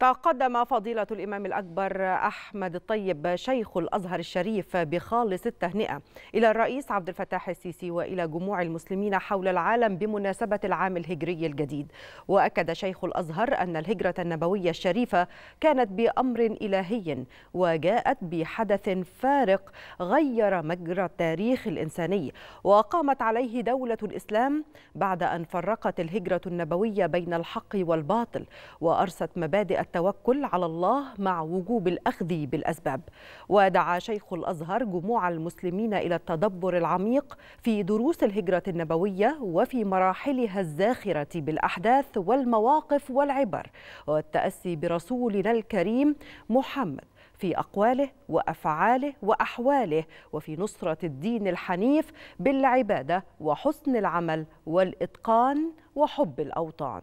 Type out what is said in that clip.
تقدم فضيلة الإمام الأكبر أحمد الطيب شيخ الأزهر الشريف بخالص التهنئة إلى الرئيس عبد الفتاح السيسي وإلى جموع المسلمين حول العالم بمناسبة العام الهجري الجديد وأكد شيخ الأزهر أن الهجرة النبوية الشريفة كانت بأمر إلهي وجاءت بحدث فارق غير مجرى التاريخ الإنساني وقامت عليه دولة الإسلام بعد أن فرقت الهجرة النبوية بين الحق والباطل وأرست مبادئ التوكل على الله مع وجوب الأخذ بالأسباب ودعا شيخ الأزهر جموع المسلمين إلى التدبر العميق في دروس الهجرة النبوية وفي مراحلها الزاخرة بالأحداث والمواقف والعبر والتأسي برسولنا الكريم محمد في أقواله وأفعاله وأحواله وفي نصرة الدين الحنيف بالعبادة وحسن العمل والإتقان وحب الأوطان